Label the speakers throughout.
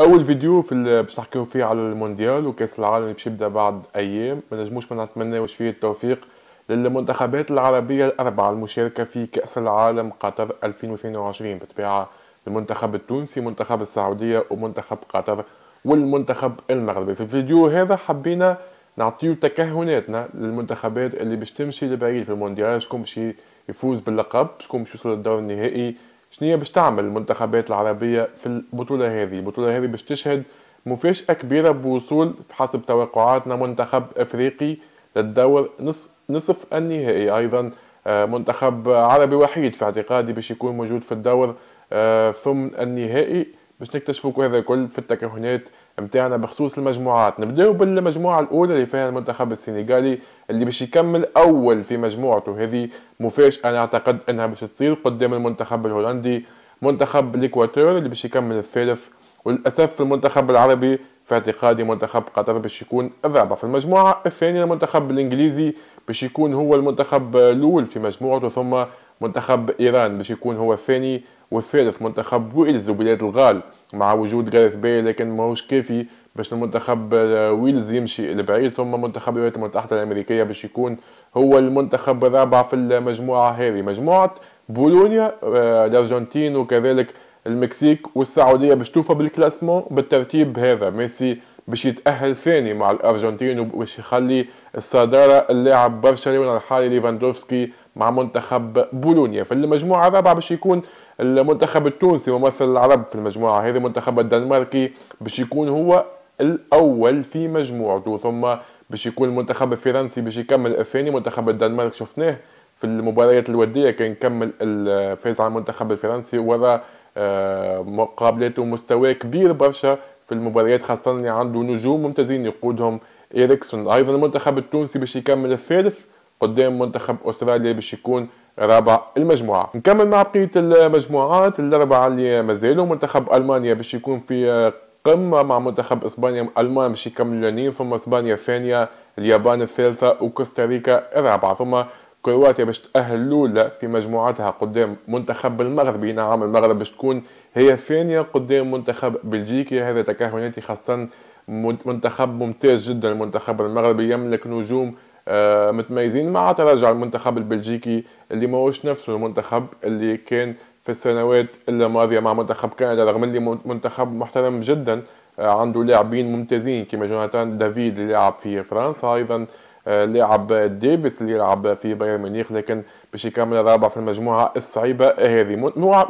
Speaker 1: اول فيديو في باش نحكيو فيه على المونديال وكاس العالم باش يبدا بعد ايام ما نجموش ما نتمناوش فيه التوفيق للمنتخبات العربيه الاربعه المشاركه في كاس العالم قطر 2022 بالطبيعه المنتخب التونسي منتخب السعوديه ومنتخب قطر والمنتخب المغربي في الفيديو هذا حبينا نعطيو تكهناتنا للمنتخبات اللي باش تمشي لبعيد في المونديال شكون باش يفوز باللقب شكون باش يوصل للدور النهائي شنو باش تعمل المنتخبات العربيه في البطوله هذه البطوله هذه باش تشهد مفاجاه كبيره بوصول حسب توقعاتنا منتخب افريقي للدور نصف نصف النهائي ايضا آه، منتخب عربي وحيد في اعتقادي باش يكون موجود في الدور آه، ثم النهائي باش نكتشفوا هذا الكل في التكهنات نتاعنا بخصوص المجموعات نبداو بالمجموعه الاولى اللي فيها المنتخب السنغالي اللي باش يكمل اول في مجموعته هذه مفاجاه انا اعتقد انها باش تصير قدام المنتخب الهولندي منتخب الاكواتور اللي باش يكمل الثالث وللاسف المنتخب العربي في اعتقادي منتخب قطر باش يكون الرابع في المجموعه الثانيه المنتخب الانجليزي باش يكون هو المنتخب الاول في مجموعته ثم منتخب ايران باش يكون هو الثاني والثالث منتخب ويلز وبلاد الغال مع وجود جاريث بي لكن ماهوش كافي باش المنتخب ويلز يمشي لبعيد ثم منتخب الولايات المتحدة الأمريكية باش يكون هو المنتخب الرابع في المجموعة هذه مجموعة بولونيا آه، الأرجنتين وكذلك المكسيك والسعودية باش توفى بالكلاسمون بالترتيب هذا ميسي باش يتأهل ثاني مع الأرجنتين وباش يخلي الصدارة اللاعب برشلونة الحالي ليفاندوفسكي مع منتخب بولونيا في المجموعة الرابعة باش يكون المنتخب التونسي ممثل العرب في المجموعة هذه المنتخب الدنماركي باش يكون هو الأول في مجموعته ثم باش يكون المنتخب الفرنسي باش يكمل الثاني منتخب الدنمارك شفناه في المباريات الودية كان كمل الفاز على المنتخب الفرنسي وراء آه، مقابلاته مستوى كبير برشا في المباريات خاصة اللي عنده نجوم ممتازين يقودهم إيريكسون أيضا المنتخب التونسي باش يكمل الثالث قدام منتخب أستراليا باش يكون رابع المجموعة نكمل مع بقية المجموعات الأربعة اللي مازالوا منتخب ألمانيا باش يكون في قمة مع منتخب إسبانيا ألمانيا باش يكمل لانين ثم إسبانيا الثانية اليابان الثالثة وكوستاريكا الرابعة ثم كرواتيا باش تأهل الأولى في مجموعتها قدام منتخب المغربي نعم المغرب باش تكون هي الثانية قدام منتخب بلجيكا هذا تكهناتي خاصة منتخب ممتاز جدا المنتخب المغربي يملك نجوم آه، متميزين مع تراجع المنتخب البلجيكي اللي ماهوش نفسه المنتخب اللي كان في السنوات الماضية مع منتخب كندا رغم اللي منتخب محترم جدا آه، عنده لاعبين ممتازين كما جوناتان دافيد اللي لعب في فرنسا ايضا آه، لاعب ديفيس اللي يلعب في بايرن ميونخ لكن باش يكمل الرابع في المجموعة الصعيبة هذه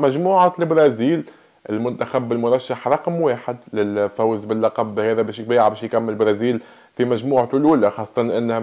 Speaker 1: مجموعة البرازيل المنتخب المرشح رقم واحد للفوز باللقب هذا باش باش يكمل البرازيل في مجموعته الاولى خاصه انها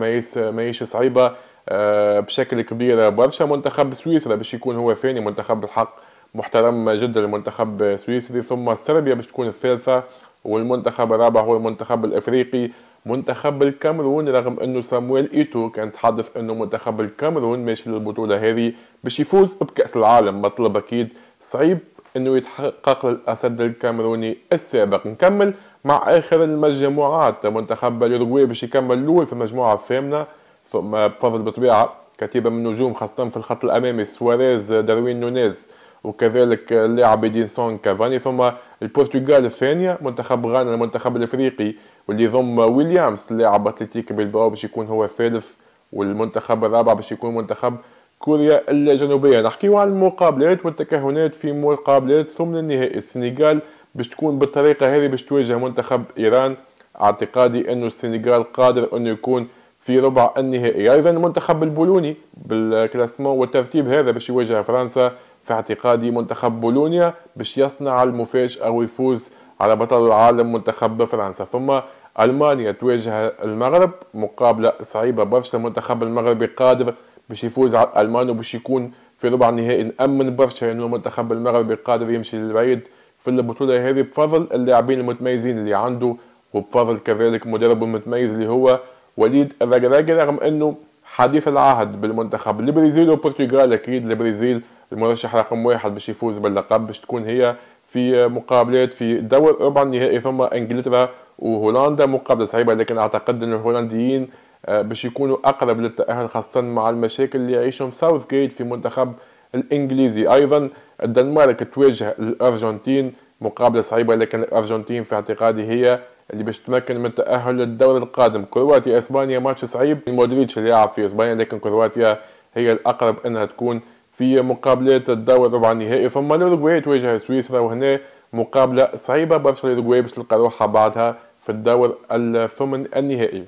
Speaker 1: ماهيش صعيبه آه، بشكل كبير برشا منتخب سويسرا باش يكون هو ثاني منتخب الحق محترم جدا المنتخب السويسري ثم صربيا باش تكون الثالثه والمنتخب الرابع هو المنتخب الافريقي منتخب الكاميرون رغم انه سامويل ايتو كان تحدث انه منتخب الكاميرون ماشي للبطوله هذه باش يفوز بكاس العالم مطلب اكيد صعيب انه يتحقق للاسد الكاميروني السابق نكمل مع اخر المجموعات منتخب اليوروغواي باش يكمل الاول في المجموعه الثامنه ثم بفضل بطبيعه كتيبه من النجوم خاصه في الخط الامامي سواريز داروين نونيز وكذلك اللاعب ديسون كافاني ثم البرتغال الثانيه منتخب غانا المنتخب الافريقي واللي يضم ويليامز لاعب اتلتيك بالباو باش يكون هو الثالث والمنتخب الرابع باش يكون منتخب كوريا الجنوبيه نحكيو على المقابلات والتكهنات في مقابلات ثمن النهائي السنغال باش تكون بالطريقة هذه باش تواجه منتخب إيران اعتقادي أنه السنغال قادر أنه يكون في ربع النهائي أيضا المنتخب البولوني بالكلاسمون والترتيب هذا باش يواجه فرنسا في اعتقادي منتخب بولونيا باش يصنع المفاجأة ويفوز على بطل العالم منتخب فرنسا ثم ألمانيا تواجه المغرب مقابلة صعيبة برشا المنتخب المغربي قادر باش يفوز على الألمان وباش يكون في ربع النهائي نأمن برشا لأنه يعني المنتخب المغربي قادر يمشي للبعيد في البطولة هذه بفضل اللاعبين المتميزين اللي عنده وبفضل كذلك مدرب المتميز اللي هو وليد الرجراجي رغم انه حديث العهد بالمنتخب البرازيل والبرتغال اكيد البرازيل المرشح رقم واحد باش يفوز باللقب باش تكون هي في مقابلات في دور ربع النهائي ثم انجلترا وهولندا مقابله صعيبه لكن اعتقد ان الهولنديين آه، باش يكونوا اقرب للتاهل خاصه مع المشاكل اللي يعيشهم ساوث جيت في منتخب الانجليزي ايضا الدنمارك تواجه الارجنتين مقابله صعيبه لكن الارجنتين في اعتقادي هي اللي باش تتمكن من التاهل للدور القادم كرواتيا اسبانيا ماتش صعيب مودريتش اللي يلعب في اسبانيا لكن كرواتيا هي الاقرب انها تكون في مقابلات الدور ربع النهائي ثم الاوروغواي تواجه سويسرا وهنا مقابله صعيبه برشا الاوروغواي باش تلقى روحها بعدها في الدور الثمن النهائي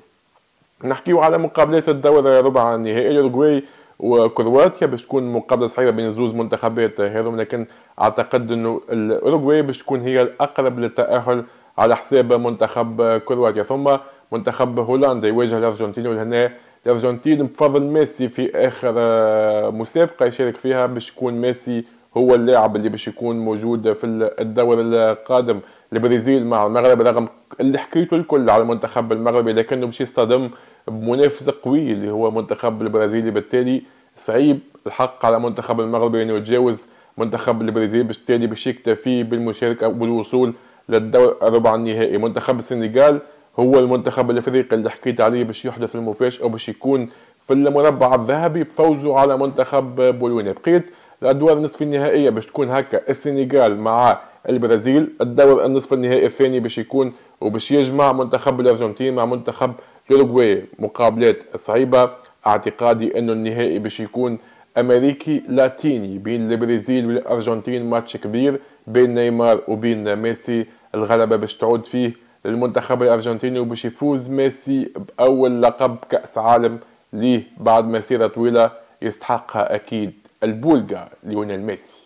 Speaker 1: نحكيو على مقابلات الدور ربع النهائي الاوروغواي وكرواتيا باش تكون مقابله صعيبه بين زوز منتخبات هذوما لكن اعتقد انه الاوروغواي باش تكون هي الاقرب للتاهل على حساب منتخب كرواتيا ثم منتخب هولندا يواجه الارجنتين ولهنا الارجنتين بفضل ميسي في اخر آه، مسابقه يشارك فيها باش يكون ميسي هو اللاعب اللي باش يكون موجود في الدور القادم البرازيل مع المغرب رغم اللي حكيته الكل على المنتخب المغربي لكنه باش يصطدم بمنافسه قوي اللي هو المنتخب البرازيلي بالتالي صعيب الحق على المنتخب المغربي انه يتجاوز منتخب البرازيل بالتالي باش يكتفي بالمشاركه والوصول للدور الربع النهائي منتخب السنغال هو المنتخب الافريقي اللي حكيت عليه باش يحدث المفاجاه باش يكون في المربع الذهبي بفوزه على منتخب بولونيا بقيت الادوار النصف النهائيه باش تكون هكا السنغال مع البرازيل الدور النصف النهائي الثاني باش يكون وباش يجمع منتخب الارجنتين مع منتخب يوروغواي مقابلات صعيبه اعتقادي انه النهائي باش يكون امريكي لاتيني بين البرازيل والارجنتين ماتش كبير بين نيمار وبين ميسي الغلبه باش تعود فيه للمنتخب الارجنتيني وباش يفوز ميسي باول لقب كاس عالم ليه بعد مسيره طويله يستحقها اكيد البولغا ليونيل ميسي